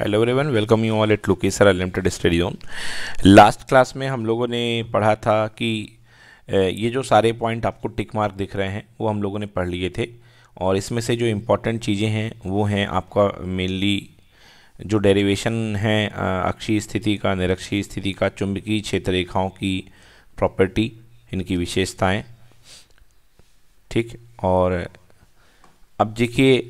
hello everyone welcome you all at लोकेसर unlimited study zone last class में हम लोगों ने पढ़ा था कि ये जो सारे पॉइंट आपको टिक मार्क दिख रहे हैं वो हम लोगों ने पढ़ लिए थे और इसमें से जो इम्पोर्टेंट चीज़ें हैं वो हैं आपका मेनली जो डेरिवेशन है अक्षीय स्थिति का निरक्षीय स्थिति का चुंबकीय क्षेत्र रेखाओं की प्रॉपर्टी इनकी विशेषताएँ ठीक और अब देखिए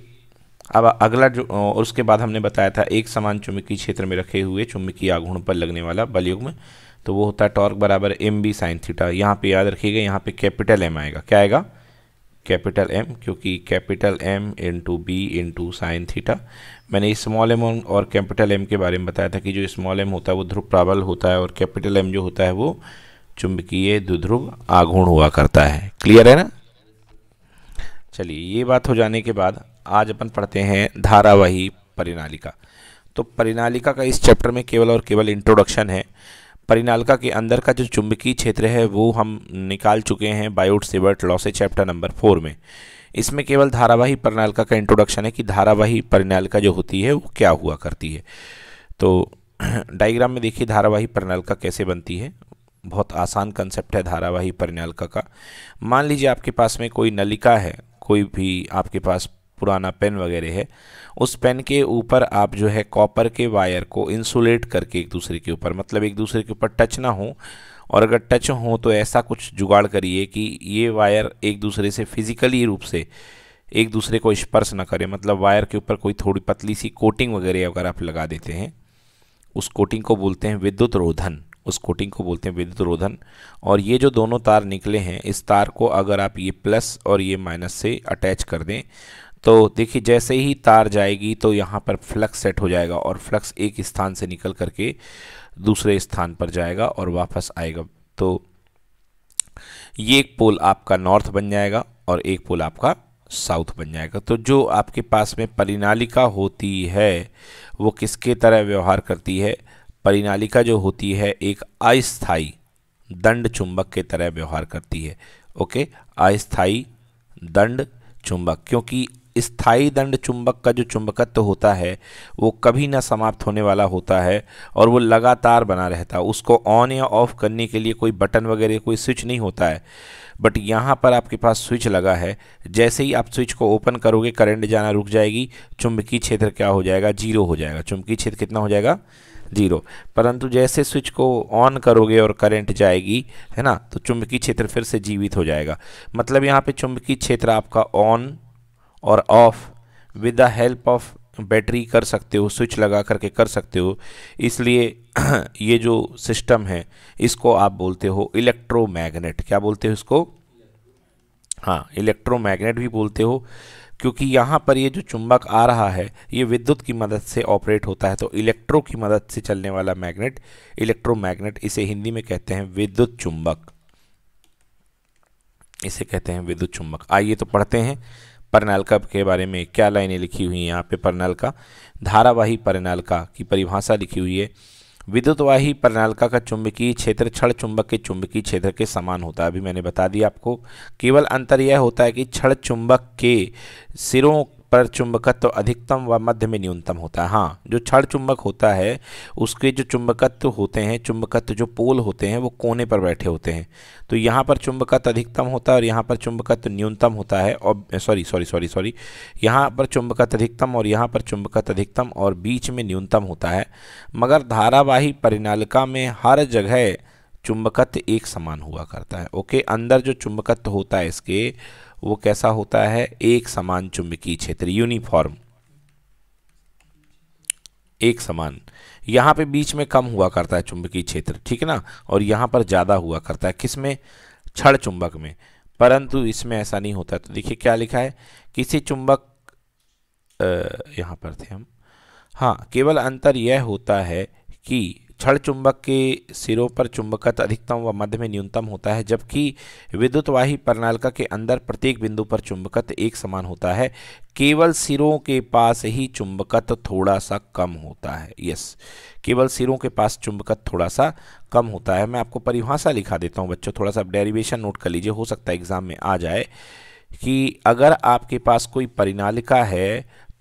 अब अगला जो उसके बाद हमने बताया था एक समान चुम्बकीय क्षेत्र में रखे हुए चुम्बकीय आघूर्ण पर लगने वाला बलयुग में तो वो होता है टॉर्क बराबर एम बी साइन थीटा यहाँ पे याद रखिएगा यहाँ पे कैपिटल एम आएगा क्या आएगा कैपिटल एम क्योंकि capital M into B into sine theta मैंने स्मॉल एम और कैपिटल एम के बारे में बताया था कि जो स्मॉल एम होता है वो ध्रुव प्राबल होता है और कैपिटल एम जो होता है वो चुंबकीय द्विध्रुव आघूर्ण हुआ करता है क्लियर है ना चलिए ये बात हो जाने के बाद आज अपन पढ़ते हैं धारावाही परिनालिका तो परिनालिका का इस चैप्टर में केवल और केवल इंट्रोडक्शन है परिनालिका के अंदर का जो चुंबकीय क्षेत्र है वो हम निकाल चुके हैं बायोट सेवर्ट लॉ से चैप्टर नंबर फोर में इसमें केवल धारावाही परिनालिका का इंट्रोडक्शन है कि धारावाही परिनालिका जो होती है वो क्या हुआ करती है तो डायग्राम में देखिए धारावाही परिनालिका कैसे बनती है बहुत आसान कंसेप्ट है धारावाही परिनालिका का मान लीजिए आपके पास में कोई नलिका है कोई भी आपके पास पुराना पेन वगैरह है उस पेन के ऊपर आप जो है कॉपर के वायर को इंसुलेट करके एक दूसरे के ऊपर मतलब एक दूसरे के ऊपर टच ना हो और अगर टच हो तो ऐसा कुछ जुगाड़ करिए कि ये वायर एक दूसरे से फिज़िकली रूप से एक दूसरे को स्पर्श ना करें मतलब वायर के ऊपर कोई थोड़ी पतली सी कोटिंग वगैरह अगर आप लगा देते हैं उस कोटिंग को बोलते हैं विद्युत रोधन उस कोटिंग को बोलते हैं विद्युत रोधन और ये जो दोनों तार निकले हैं इस तार को अगर आप ये प्लस और ये माइनस से अटैच कर दें तो देखिए जैसे ही तार जाएगी तो यहाँ पर फ्लक्स सेट हो जाएगा और फ्लक्स एक स्थान से निकल करके दूसरे स्थान पर जाएगा और वापस आएगा तो ये एक पोल आपका नॉर्थ बन जाएगा और एक पोल आपका साउथ बन जाएगा तो जो आपके पास में परिनालिका होती है वो किसके तरह व्यवहार करती है परिनालिका जो होती है एक अस्थाई दंड चुंबक के तरह व्यवहार करती है ओके अस्थाई दंड चुंबक क्योंकि स्थायी दंड चुंबक का जो चुंबकत्व तो होता है वो कभी ना समाप्त होने वाला होता है और वो लगातार बना रहता है उसको ऑन या ऑफ़ करने के लिए कोई बटन वगैरह कोई स्विच नहीं होता है बट यहाँ पर आपके पास स्विच लगा है जैसे ही आप स्विच को ओपन करोगे करंट जाना रुक जाएगी चुंबकीय क्षेत्र क्या हो जाएगा जीरो हो जाएगा चुंबकीय क्षेत्र कितना हो जाएगा जीरो परंतु जैसे स्विच को ऑन करोगे और करंट जाएगी है ना तो चुंबकीय क्षेत्र फिर से जीवित हो जाएगा मतलब यहाँ पे चुंबकीय क्षेत्र आपका ऑन और off with the help of battery कर सकते हो स्विच लगा करके कर सकते हो इसलिए ये जो सिस्टम है इसको आप बोलते हो इलेक्ट्रोमैग्नेट क्या बोलते हो इसको हाँ इलेक्ट्रोमैग्नेट भी बोलते हो क्योंकि यहाँ पर ये जो चुंबक आ रहा है ये विद्युत की मदद से ऑपरेट होता है तो इलेक्ट्रो की मदद से चलने वाला मैग्नेट इलेक्ट्रोमैग्नेट इसे हिंदी में कहते हैं विद्युत चुंबक इसे कहते हैं विद्युत चुंबक आइए तो पढ़ते हैं परनालका के बारे में क्या लाइनें लिखी हुई हैं यहाँ पे परनालका धारावाही परनालका की परिभाषा लिखी हुई है विद्युतवाही परनालका का चुंबकीय क्षेत्र छड़ चुंबक के चुंबकीय क्षेत्र के समान होता है अभी मैंने बता दिया आपको केवल अंतर यह होता है कि छड़ चुंबक के सिरों पर चुंबकत्व अधिकतम व मध्य में न्यूनतम होता है हाँ जो क्षण चुंबक होता है उसके जो चुंबकत्व होते हैं चुंबकत्व जो पोल होते हैं वो कोने पर बैठे होते हैं तो यहाँ पर चुंबकत्व अधिकतम होता है और यहाँ पर चुंबकत्व न्यूनतम होता है और सॉरी सॉरी सॉरी सॉरी यहाँ पर चुंबकत्व अधिकतम और यहाँ पर चुंबकत्व अधिकतम और बीच में न्यूनतम होता है मगर धारावाही परिणालिका में हर जगह चुंबकत्व एक समान हुआ करता है ओके अंदर जो चुंबकत्व होता है इसके वो कैसा होता है एक समान चुंबकीय क्षेत्र यूनिफॉर्म एक समान यहां पे बीच में कम हुआ करता है चुंबकीय क्षेत्र ठीक है ना और यहां पर ज़्यादा हुआ करता है किसमें छड़ चुंबक में परंतु इसमें ऐसा नहीं होता तो देखिए क्या लिखा है किसी चुंबक यहां पर थे हम हाँ केवल अंतर यह होता है कि क्षण चुंबक के सिरों पर चुंबकत्व अधिकतम व मध्य में न्यूनतम होता है जबकि विद्युतवाही प्रणालिका के अंदर प्रत्येक बिंदु पर चुंबकत्व एक समान होता है केवल सिरों के पास ही चुंबकत्व थोड़ा सा कम होता है यस केवल सिरों के पास चुंबकत्व थोड़ा सा कम होता है मैं आपको परिभाषा लिखा देता हूँ बच्चों थोड़ा सा डेरिवेशन नोट कर लीजिए हो सकता है एग्ज़ाम में आ जाए कि अगर आपके पास कोई परिणालिका है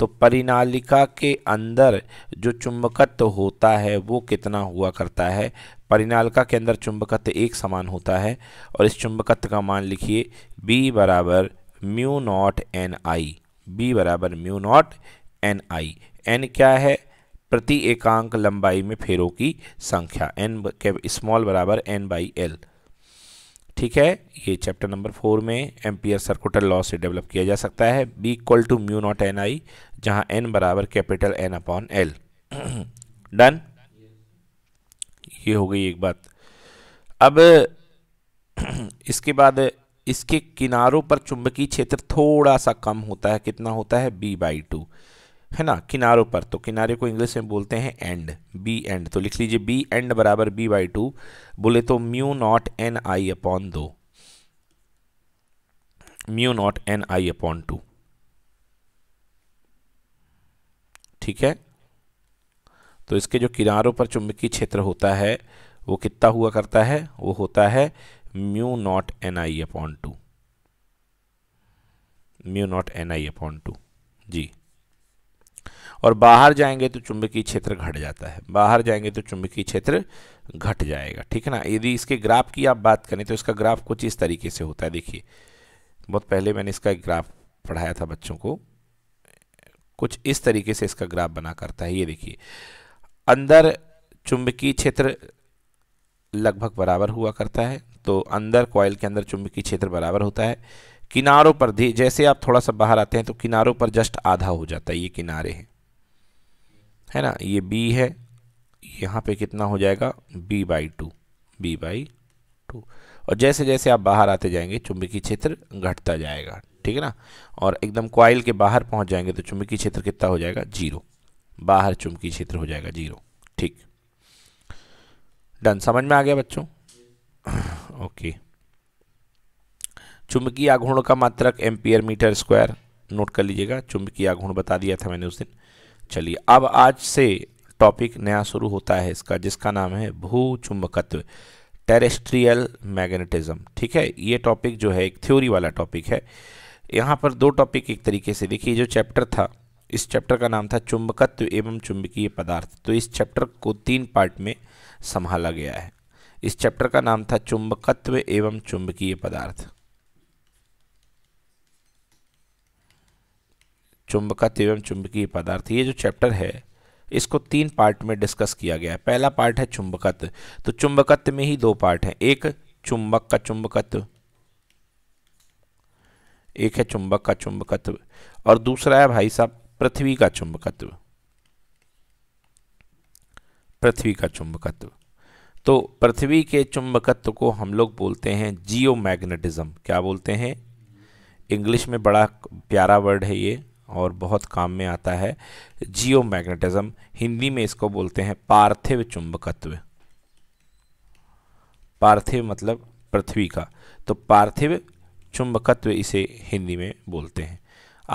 तो परिनालिका के अंदर जो चुंबकत्व होता है वो कितना हुआ करता है परिनालिका के अंदर चुंबकत्व एक समान होता है और इस चुंबकत्व का मान लिखिए बी बराबर mu naught N I B बराबर mu naught N I N क्या है प्रति एकांक लंबाई में फेरों की संख्या एन के स्मॉल बराबर एन बाई एल ठीक है ये चैप्टर नंबर फोर में एम्पियर सर्कुटल लॉ से डेवलप किया जा सकता है B equal to mu naught N I जहाँ एन बराबर capital N upon L done ये हो गई एक बात अब इसके बाद इसके किनारों पर चुंबकीय क्षेत्र थोड़ा सा कम होता है कितना होता है बी बाई टू है ना किनारों पर तो किनारे को इंग्लिश में बोलते हैं एंड बी एंड तो लिख लीजिए बी एंड बराबर बी बाई टू बोले तो mu naught N I upon दो mu naught N I upon two ठीक है तो इसके जो किनारों पर चुंबकीय क्षेत्र होता है वो कितना हुआ करता है वो होता है mu naught N I upon two mu naught N I upon two जी और बाहर जाएंगे तो चुंबकीय क्षेत्र घट जाता है बाहर जाएंगे तो चुंबकीय क्षेत्र घट जाएगा ठीक है ना यदि इसके ग्राफ की आप बात करें तो इसका ग्राफ कुछ इस तरीके से होता है देखिए बहुत पहले मैंने इसका ग्राफ पढ़ाया था बच्चों को कुछ इस तरीके से इसका ग्राफ बना करता है ये देखिए अंदर चुंबकीय क्षेत्र लगभग बराबर हुआ करता है तो अंदर कॉयल के अंदर चुंबकीय क्षेत्र बराबर होता है किनारों पर जैसे आप थोड़ा सा बाहर आते हैं तो किनारों पर जस्ट आधा हो जाता है ये किनारे हैं है ना ये b है यहाँ पे कितना हो जाएगा b by two B by two और जैसे जैसे आप बाहर आते जाएंगे चुंबकीय क्षेत्र घटता जाएगा ठीक है ना और एकदम क्वाइल के बाहर पहुँच जाएंगे तो चुंबकीय क्षेत्र कितना हो जाएगा जीरो बाहर चुंबकीय क्षेत्र हो जाएगा जीरो ठीक डन समझ में आ गया बच्चों ओके चुंबकीय आघूर्ण का मात्रक एम्पियर मीटर स्क्वायर नोट कर लीजिएगा चुंबकीय आघूर्ण बता दिया था मैंने उस दिन चलिए अब आज से टॉपिक नया शुरू होता है इसका जिसका नाम है भू चुंबकत्व टेरेस्ट्रियल मैग्नेटिज्म ठीक है ये टॉपिक जो है एक थ्योरी वाला टॉपिक है यहाँ पर दो टॉपिक एक तरीके से देखिए जो चैप्टर था इस चैप्टर का नाम था चुंबकत्व एवं चुंबकीय पदार्थ तो इस चैप्टर को तीन पार्ट में संभाला गया है इस चैप्टर का नाम था चुंबकत्व एवं चुंबकीय पदार्थ चुंबकत्व एवं चुंबकीय पदार्थ ये जो चैप्टर है इसको तीन पार्ट में डिस्कस किया गया है पहला पार्ट है चुंबकत्व तो चुंबकत्व में ही दो पार्ट हैं एक चुंबक का चुंबकत्व एक है चुंबक का चुंबकत्व और दूसरा है भाई साहब पृथ्वी का चुंबकत्व पृथ्वी का चुंबकत्व तो पृथ्वी के चुंबकत्व को हम लोग बोलते हैं जियो मैग्नेटिज्म क्या बोलते हैं इंग्लिश में बड़ा प्यारा वर्ड है ये और बहुत काम में आता है जियो मैग्नेटिज्म हिंदी में इसको बोलते हैं पार्थिव चुंबकत्व पार्थिव मतलब पृथ्वी का तो पार्थिव चुंबकत्व इसे हिंदी में बोलते हैं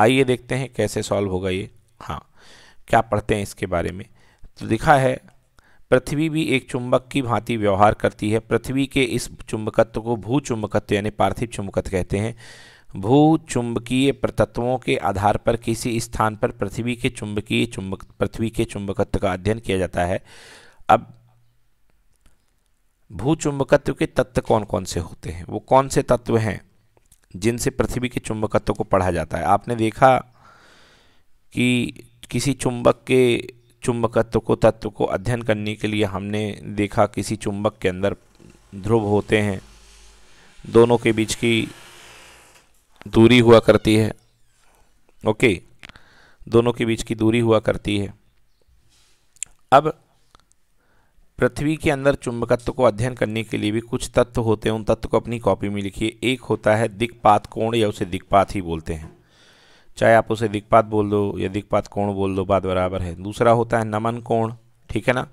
आइए देखते हैं कैसे सॉल्व होगा ये हाँ क्या पढ़ते हैं इसके बारे में तो दिखा है पृथ्वी भी एक चुंबक की भांति व्यवहार करती है पृथ्वी के इस चुंबकत्व को भू चुंबकत्व यानी पार्थिव चुंबकत्व कहते हैं भू चुंबकीय प्रतत्वों के आधार पर किसी स्थान पर पृथ्वी के चुंबकीय चुंबक पृथ्वी के चुंबकत्व का अध्ययन किया जाता है अब भू चुंबकत्व के तत्व कौन कौन से होते हैं वो कौन से तत्व हैं जिनसे पृथ्वी के चुंबकत्व को पढ़ा जाता है आपने देखा कि किसी चुंबक के चुंबकत्व को तत्व को अध्ययन करने के लिए हमने देखा किसी चुंबक के अंदर ध्रुव होते हैं दोनों के बीच की दूरी हुआ करती है ओके दोनों के बीच की दूरी हुआ करती है अब पृथ्वी के अंदर चुंबकत्व को अध्ययन करने के लिए भी कुछ तत्व होते हैं उन तत्व को अपनी कॉपी में लिखिए एक होता है दिक्पात कोण या उसे दिक्पात ही बोलते हैं चाहे आप उसे दिक्पात बोल दो या दिक्पात कोण बोल दो बात बराबर है दूसरा होता है नमन कोण ठीक है ना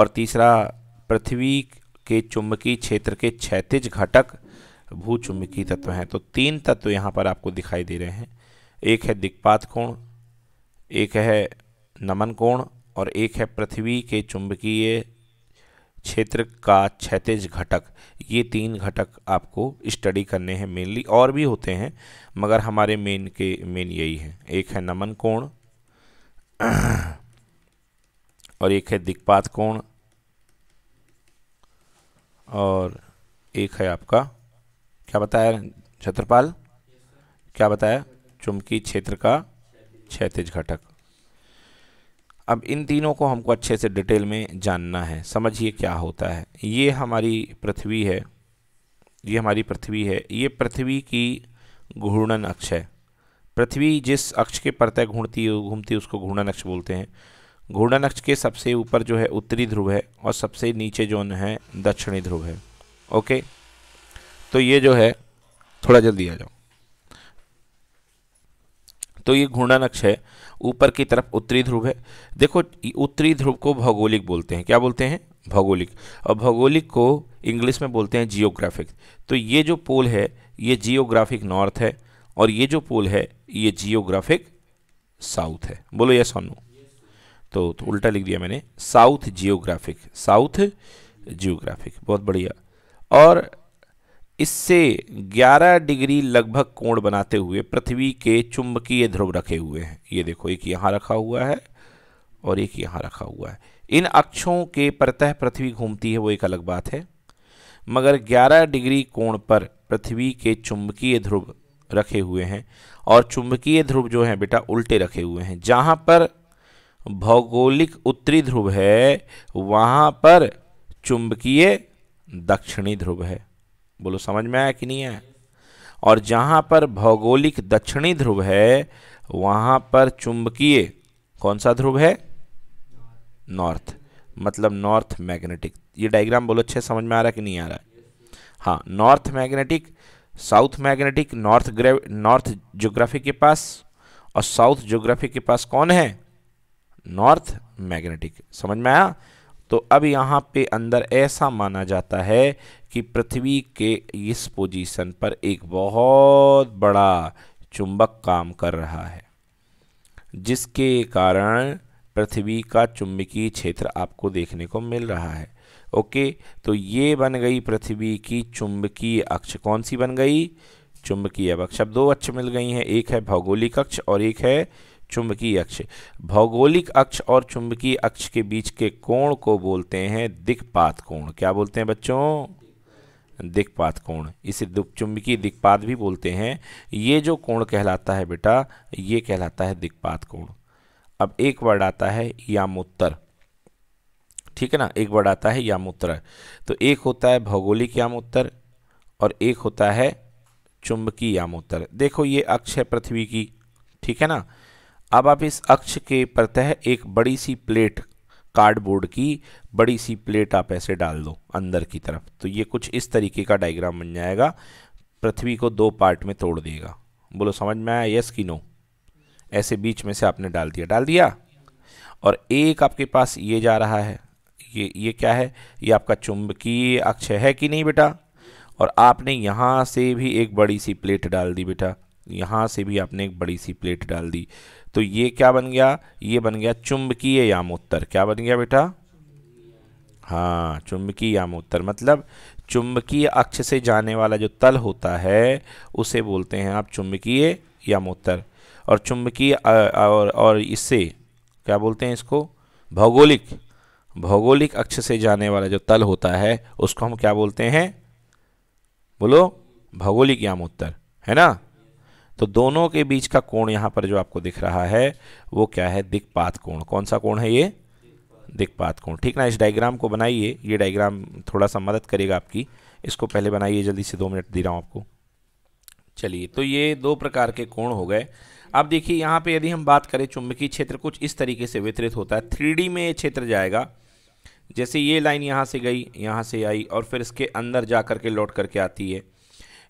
और तीसरा पृथ्वी के चुंबकीय क्षेत्र के क्षैतिज घटक भू चुंबकीय तत्व हैं तो तीन तत्व यहाँ पर आपको दिखाई दे रहे हैं एक है दिक्पात कोण एक है नमन कोण और एक है पृथ्वी के चुंबकीय क्षेत्र का क्षैतिज घटक ये तीन घटक आपको स्टडी करने हैं मेनली और भी होते हैं मगर हमारे मेन के मेन यही हैं एक है नमन कोण और एक है दिक्पात कोण और एक है आपका क्या बताया छत्रपाल क्या बताया चुंबकीय क्षेत्र का क्षैतिज घटक अब इन तीनों को हमको अच्छे से डिटेल में जानना है समझिए क्या होता है ये हमारी पृथ्वी है ये हमारी पृथ्वी है ये पृथ्वी की घूर्णन अक्ष है पृथ्वी जिस अक्ष के परतः घूमती घूमती उसको घूर्णन अक्ष बोलते हैं घूर्णन अक्ष के सबसे ऊपर जो है उत्तरी ध्रुव है और सबसे नीचे जो है दक्षिणी ध्रुव है ओके तो ये जो है थोड़ा जल्दी आ जाओ तो ये घूर्णा नक्श है ऊपर की तरफ उत्तरी ध्रुव है देखो उत्तरी ध्रुव को भौगोलिक बोलते हैं क्या बोलते हैं भौगोलिक और भौगोलिक को इंग्लिश में बोलते हैं जियोग्राफिक तो ये जो पोल है ये जियोग्राफिक नॉर्थ है और ये जो पोल है ये जियोग्राफिक साउथ है बोलो यस और नो तो, तो उल्टा लिख दिया मैंने साउथ जियोग्राफिक साउथ जियोग्राफिक बहुत बढ़िया और इससे 11 डिग्री लगभग कोण बनाते हुए पृथ्वी के चुंबकीय ध्रुव रखे हुए हैं ये देखो एक यहाँ रखा हुआ है और एक यहाँ रखा हुआ है इन अक्षों के परतः पृथ्वी घूमती है वो एक अलग बात है मगर 11 डिग्री कोण पर पृथ्वी के चुंबकीय ध्रुव रखे हुए हैं और चुंबकीय ध्रुव जो हैं बेटा उल्टे रखे हुए हैं जहाँ पर भौगोलिक उत्तरी ध्रुव है वहाँ पर चुंबकीय दक्षिणी ध्रुव है बोलो समझ में आया कि नहीं आया और जहाँ पर भौगोलिक दक्षिणी ध्रुव है वहाँ पर चुंबकीय कौन सा ध्रुव है नॉर्थ मतलब नॉर्थ मैग्नेटिक ये डायग्राम बोलो अच्छे समझ में आ रहा है कि नहीं आ रहा है हाँ north magnetic south magnetic north grave north geography के पास और साउथ ज्योग्राफी के पास कौन है नॉर्थ मैग्नेटिक समझ में आया तो अब यहाँ पे अंदर ऐसा माना जाता है कि पृथ्वी के इस पोजीशन पर एक बहुत बड़ा चुंबक काम कर रहा है जिसके कारण पृथ्वी का चुंबकीय क्षेत्र आपको देखने को मिल रहा है ओके तो ये बन गई पृथ्वी की चुंबकीय अक्ष कौन सी बन गई चुंबकीय अक्ष अब दो अक्ष मिल गई हैं एक है भौगोलिक अक्ष और एक है चुंबकीय अक्ष भौगोलिक अक्ष और चुंबकीय अक्ष के बीच के कोण को बोलते हैं दिक्पात कोण क्या बोलते हैं बच्चों दिक्पात कोण इसे चुंबकीय दिक्पात भी बोलते हैं ये जो कोण कहलाता है बेटा ये कहलाता है दिक्पात कोण अब एक वर्ड आता है यामोत्तर ठीक है ना एक वर्ड आता है यामोत्तर तो एक होता है भौगोलिक यामोत्तर और एक होता है चुंबकीय यामोत्तर देखो ये अक्ष है पृथ्वी की ठीक है ना अब आप इस अक्ष के प्रतः एक बड़ी सी प्लेट कार्डबोर्ड की बड़ी सी प्लेट आप ऐसे डाल दो अंदर की तरफ तो ये कुछ इस तरीके का डायग्राम बन जाएगा पृथ्वी को दो पार्ट में तोड़ देगा बोलो समझ में आया यस कि नो ऐसे बीच में से आपने डाल दिया डाल दिया और एक आपके पास ये जा रहा है ये ये क्या है ये आपका चुंबकीय अक्ष है कि नहीं बेटा और आपने यहाँ से भी एक बड़ी सी प्लेट डाल दी बेटा यहाँ से भी आपने एक बड़ी सी प्लेट डाल दी तो ये क्या बन गया ये बन गया चुंबकीय यामोत्तर क्या बन गया बेटा हाँ चुंबकीय यामोत्तर मतलब चुंबकीय अक्ष से जाने वाला जो तल होता है उसे बोलते हैं आप चुंबकीय यामोत्तर और चुंबकीय और और इससे क्या बोलते हैं इसको भौगोलिक भौगोलिक अक्ष से जाने वाला जो तल होता है उसको हम क्या बोलते हैं बोलो भौगोलिक यामोत्तर है ना तो दोनों के बीच का कोण यहाँ पर जो आपको दिख रहा है वो क्या है दिक्पात कोण कौन सा कोण है ये दिक्पात कोण ठीक ना इस डायग्राम को बनाइए ये डायग्राम थोड़ा सा मदद करेगा आपकी इसको पहले बनाइए जल्दी से दो मिनट दे रहा हूँ आपको चलिए तो ये दो प्रकार के कोण हो गए अब देखिए यहाँ पे यदि हम बात करें चुंबकीय क्षेत्र कुछ इस तरीके से वितरित होता है थ्री में ये क्षेत्र जाएगा जैसे ये लाइन यहाँ से गई यहाँ से आई और फिर इसके अंदर जा करके के लौट करके आती है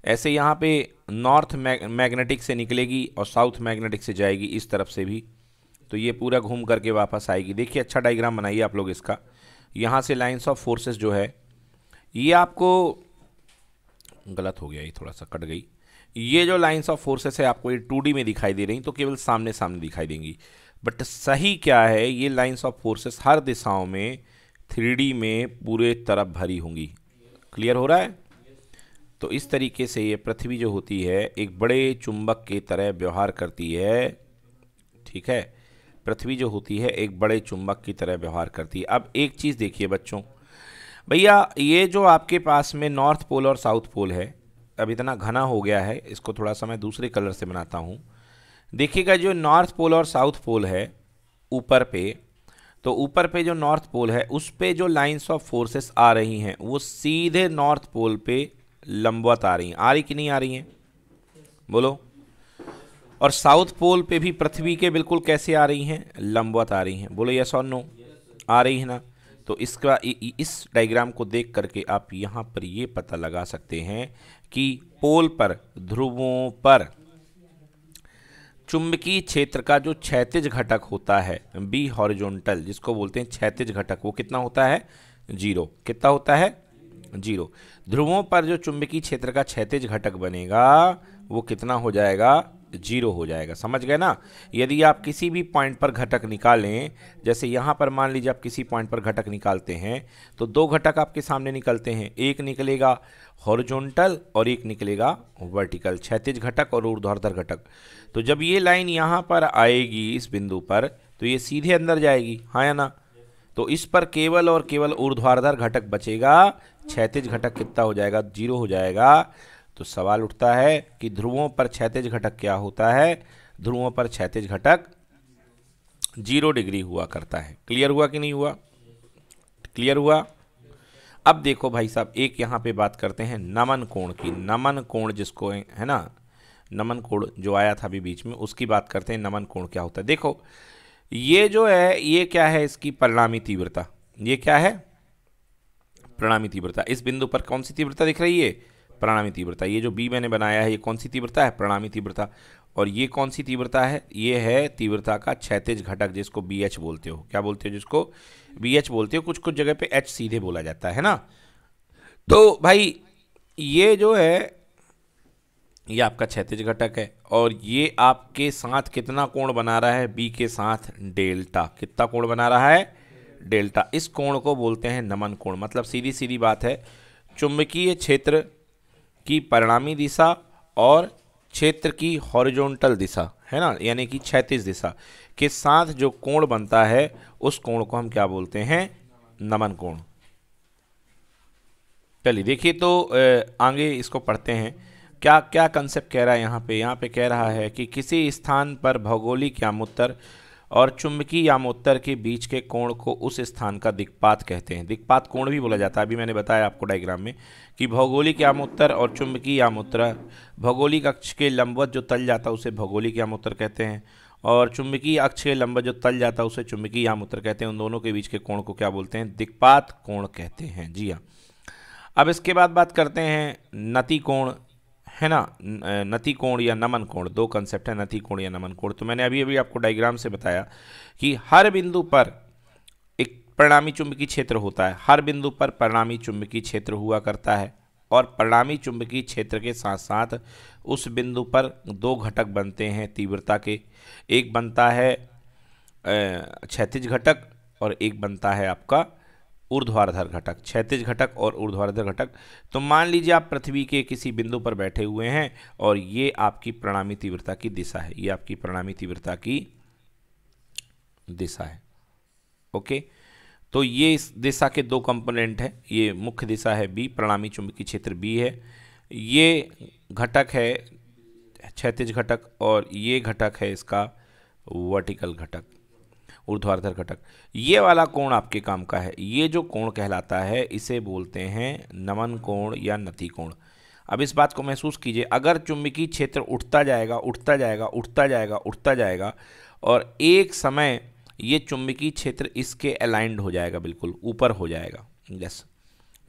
ऐसे यहाँ पे नॉर्थ मैग्नेटिक से निकलेगी और साउथ मैग्नेटिक से जाएगी इस तरफ से भी तो ये पूरा घूम करके वापस आएगी देखिए अच्छा डायग्राम बनाइए आप लोग इसका यहाँ से लाइन्स ऑफ फोर्सेस जो है ये आपको गलत हो गया ये थोड़ा सा कट गई ये जो लाइन्स ऑफ फोर्सेस है आपको ये टू में दिखाई दे रही तो केवल सामने सामने दिखाई देंगी बट सही क्या है ये लाइन्स ऑफ फोर्सेस हर दिशाओं में थ्री में पूरे तरफ भरी होंगी क्लियर हो रहा है तो इस तरीके से ये पृथ्वी जो होती है एक बड़े चुंबक के तरह व्यवहार करती है ठीक है पृथ्वी जो होती है एक बड़े चुंबक की तरह व्यवहार करती है अब एक चीज़ देखिए बच्चों भैया ये जो आपके पास में नॉर्थ पोल और साउथ पोल है अब इतना घना हो गया है इसको थोड़ा सा मैं दूसरे कलर से बनाता हूँ देखिएगा जो नॉर्थ पोल और साउथ पोल है ऊपर पे तो ऊपर पे जो नॉर्थ पोल है उस पे जो लाइंस ऑफ फोर्सेस आ रही हैं वो सीधे नॉर्थ पोल पे लंबवत आ रही हैं आ रही कि नहीं आ रही हैं बोलो और साउथ पोल पे भी पृथ्वी के बिल्कुल कैसे आ रही हैं लंबवत आ रही हैं बोलो यस और नो आ रही है ना तो इसका इस डायग्राम को देख करके आप यहाँ पर ये पता लगा सकते हैं कि पोल पर ध्रुवों पर चुंबकीय क्षेत्र का जो क्षैतिज घटक होता है बी हॉरिजॉन्टल जिसको बोलते हैं क्षैतिज घटक वो कितना होता है जीरो कितना होता है जीरो ध्रुवों पर जो चुंबकीय क्षेत्र का क्षेत्रज घटक बनेगा वो कितना हो जाएगा जीरो हो जाएगा समझ गए ना यदि आप किसी भी पॉइंट पर घटक निकालें जैसे यहाँ पर मान लीजिए आप किसी पॉइंट पर घटक निकालते हैं तो दो घटक आपके सामने निकलते हैं एक निकलेगा हॉरिजॉन्टल और एक निकलेगा वर्टिकल क्षैतिज घटक और ऊर्ध्वाधर घटक तो जब ये लाइन यहाँ पर आएगी इस बिंदु पर तो ये सीधे अंदर जाएगी हाँ या ना तो इस पर केवल और केवल ऊर्ध्वाधर घटक बचेगा क्षैतिज घटक कितना हो जाएगा जीरो हो जाएगा तो सवाल उठता है कि ध्रुवों पर क्षैतिज घटक क्या होता है ध्रुवों पर क्षैतिज घटक जीरो डिग्री हुआ करता है क्लियर हुआ कि नहीं हुआ क्लियर हुआ अब देखो भाई साहब एक यहाँ पे बात करते हैं नमन कोण की नमन कोण जिसको है ना नमन कोण जो आया था अभी बीच में उसकी बात करते हैं नमन कोण क्या होता है देखो ये जो है ये क्या है इसकी परिणामी तीव्रता ये क्या है परिणामी तीव्रता इस बिंदु पर कौन सी तीव्रता दिख रही है परिणामी तीव्रता ये जो बी मैंने बनाया है ये कौन सी तीव्रता है परिणामी तीव्रता और ये कौन सी तीव्रता है ये है तीव्रता का क्षैतिज घटक जिसको बी एच बोलते हो क्या बोलते हो जिसको बी एच बोलते हो कुछ कुछ जगह पे एच सीधे बोला जाता है ना तो भाई ये जो है ये आपका क्षैतिज घटक है और ये आपके साथ कितना कोण बना रहा है बी के साथ डेल्टा कितना कोण बना रहा है डेल्टा इस कोण को बोलते हैं नमन कोण मतलब सीधी सीधी बात है चुंबकीय क्षेत्र की परिणामी दिशा और क्षेत्र की हॉरिजॉन्टल दिशा है ना यानी कि क्षैतिज दिशा के साथ जो कोण बनता है उस कोण को हम क्या बोलते हैं नमन कोण चलिए देखिए तो आगे इसको पढ़ते हैं क्या क्या कंसेप्ट कह रहा है यहाँ पे यहाँ पे कह रहा है कि किसी स्थान पर भौगोलिक यामोत्तर और चुंबकीय यामोत्तर के बीच के कोण को उस स्थान का दिक्पात कहते हैं दिक्पात कोण भी बोला जाता है अभी मैंने बताया आपको डायग्राम में कि भौगोलिक यामोत्तर और चुंबकीय यामोत्तर भौगोलिक अक्ष के लंबवत जो तल जाता है उसे भौगोलिक यामोत्तर कहते हैं और चुंबकीय अक्ष के लंबवत जो तल जाता है उसे चुंबकीय यामोत्तर कहते हैं उन दोनों के बीच के कोण को क्या बोलते हैं दिक्पात कोण कहते हैं जी हाँ अब इसके बाद बात करते हैं नतिकोण कोण है ना नति कोण या नमन कोण दो कंसेप्ट है नति कोण या नमन कोण तो मैंने अभी अभी आपको डायग्राम से बताया कि हर बिंदु पर एक परिणामी चुंबकीय क्षेत्र होता है हर बिंदु पर परिणामी चुंबकीय क्षेत्र हुआ करता है और परिणामी चुंबकीय क्षेत्र के साथ साथ उस बिंदु पर दो घटक बनते हैं तीव्रता के एक बनता है क्षैतिज घटक और एक बनता है आपका ऊर्ध्वाधर घटक क्षैतिज घटक और ऊर्ध्वाधर घटक तो मान लीजिए आप पृथ्वी के किसी बिंदु पर बैठे हुए हैं और ये आपकी प्रणामी तीव्रता की दिशा है ये आपकी प्रणामी तीव्रता की दिशा है ओके तो ये इस दिशा के दो कंपोनेंट हैं ये मुख्य दिशा है बी प्रणामी चुंबकीय क्षेत्र बी है ये घटक है क्षैतिज घटक और ये घटक है इसका वर्टिकल घटक ऊर्ध्वाधर घटक ये वाला कोण आपके काम का है ये जो कोण कहलाता है इसे बोलते हैं नमन कोण या नति कोण अब इस बात को महसूस कीजिए अगर चुंबकीय क्षेत्र उठता जाएगा उठता जाएगा उठता जाएगा उठता जाएगा और एक समय ये चुंबकीय क्षेत्र इसके अलाइंड हो जाएगा बिल्कुल ऊपर हो जाएगा यस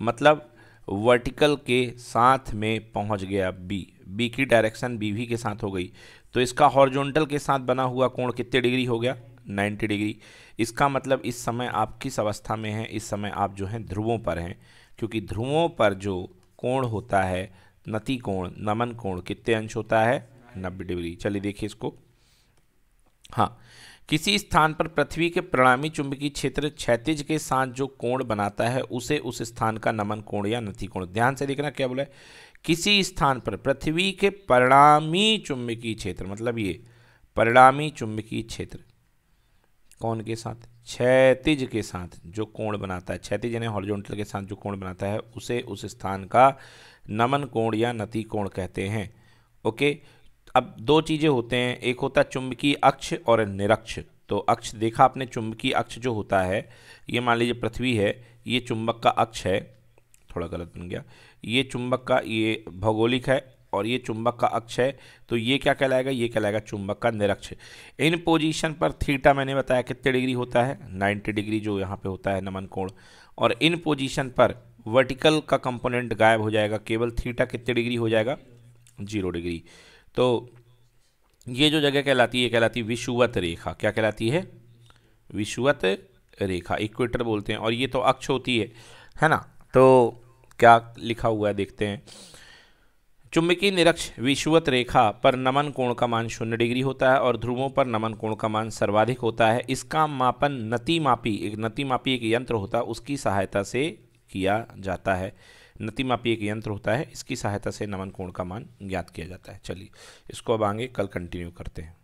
मतलब वर्टिकल के साथ में पहुंच गया बी बी की डायरेक्शन बी भी के साथ हो गई तो इसका हॉर्जोंटल के साथ बना हुआ कोण कितने डिग्री हो गया 90 डिग्री इसका मतलब इस समय आप किस अवस्था में हैं इस समय आप जो हैं ध्रुवों पर हैं क्योंकि ध्रुवों पर जो कोण होता है नति कोण नमन कोण कितने अंश होता है नब्बे डिग्री चलिए देखिए इसको हाँ किसी स्थान पर पृथ्वी के प्रणामी चुंबकीय क्षेत्र क्षैतिज के साथ जो कोण बनाता है उसे उस स्थान का नमन कोण या नति कोण ध्यान से देखना क्या बोला किसी स्थान पर पृथ्वी के परिणामी चुंबकीय क्षेत्र मतलब ये परिणामी चुंबकीय क्षेत्र कौन के साथ क्षैतिज के साथ जो कोण बनाता है क्षैतिज यानी हॉरिजॉन्टल के साथ जो कोण बनाता है उसे उस स्थान का नमन कोण या नति कोण कहते हैं ओके अब दो चीज़ें होते हैं एक होता है चुंबकीय अक्ष और निरक्ष तो अक्ष देखा आपने चुंबकीय अक्ष जो होता है ये मान लीजिए पृथ्वी है ये चुंबक का अक्ष है थोड़ा गलत बन गया ये चुंबक का ये भौगोलिक है और ये चुंबक का अक्ष है तो ये क्या कहलाएगा ये कहलाएगा चुंबक का निरक्ष इन पोजीशन पर थीटा मैंने बताया कितने डिग्री होता है 90 डिग्री जो यहाँ पे होता है नमन कोण और इन पोजीशन पर वर्टिकल का कंपोनेंट गायब हो जाएगा केवल थीटा कितने डिग्री हो जाएगा जीरो डिग्री तो ये जो जगह कहलाती है ये कहलाती है विषुवत रेखा क्या कहलाती है विषुवत रेखा इक्वेटर बोलते हैं और ये तो अक्ष होती है है ना तो क्या लिखा हुआ है देखते हैं चुंबकीय निरक्ष विषुवत रेखा पर नमन कोण का मान शून्य डिग्री होता है और ध्रुवों पर नमन कोण का मान सर्वाधिक होता है इसका मापन नतिमापी एक नतिमापी एक यंत्र होता है उसकी सहायता से किया जाता है नतिमापी एक यंत्र होता है इसकी सहायता से नमन कोण का मान ज्ञात किया जाता है चलिए इसको अब आगे कल कंटिन्यू करते हैं